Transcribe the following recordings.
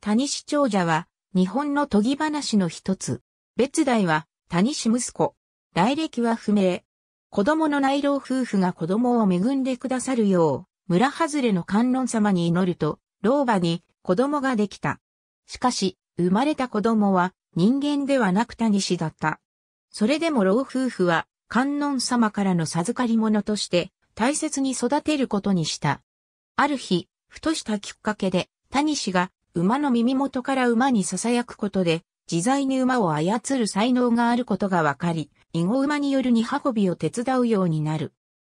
谷氏長者は、日本の研ぎ話の一つ。別代は、谷氏息子。来歴は不明。子供の内老夫婦が子供を恵んでくださるよう、村外れの観音様に祈ると、老婆に子供ができた。しかし、生まれた子供は人間ではなく谷氏だった。それでも老夫婦は観音様からの授かり物として大切に育てることにした。ある日、ふとしたきっかけで谷氏が馬の耳元から馬に囁くことで、自在に馬を操る才能があることがわかり、囲碁馬による荷運びを手伝うようになる。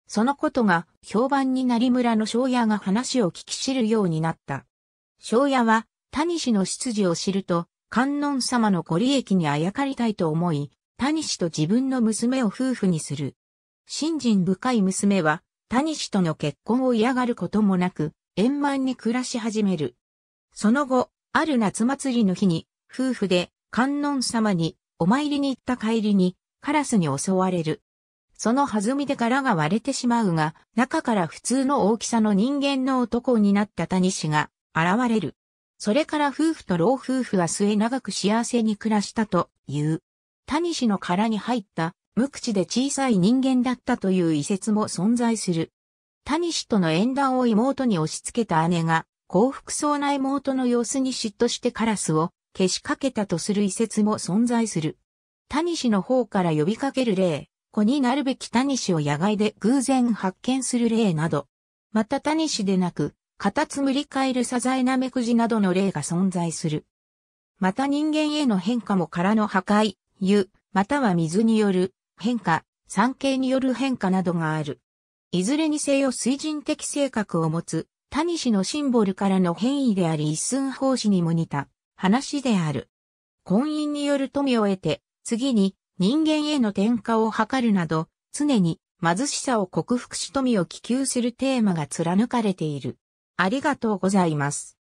そのことが評判になり村の庄屋が話を聞き知るようになった。庄屋は、谷氏の出自を知ると、観音様のご利益にあやかりたいと思い、谷氏と自分の娘を夫婦にする。信心深い娘は、谷氏との結婚を嫌がることもなく、円満に暮らし始める。その後、ある夏祭りの日に、夫婦で観音様にお参りに行った帰りに、カラスに襲われる。その弾みで殻が割れてしまうが、中から普通の大きさの人間の男になった谷氏が現れる。それから夫婦と老夫婦は末長く幸せに暮らしたという。谷氏の殻に入った無口で小さい人間だったという遺説も存在する。谷氏との縁談を妹に押し付けた姉が幸福そうな妹の様子に嫉妬してカラスを消しかけたとする遺説も存在する。谷氏の方から呼びかける例、子になるべき谷氏を野外で偶然発見する例など、また谷氏でなく、カタツムリカエルサザエナメクジなどの例が存在する。また人間への変化も殻の破壊、湯、または水による変化、産経による変化などがある。いずれにせよ水人的性格を持つタニシのシンボルからの変異であり一寸法師にも似た話である。婚姻による富を得て、次に人間への転化を図るなど、常に貧しさを克服し富を希求するテーマが貫かれている。ありがとうございます。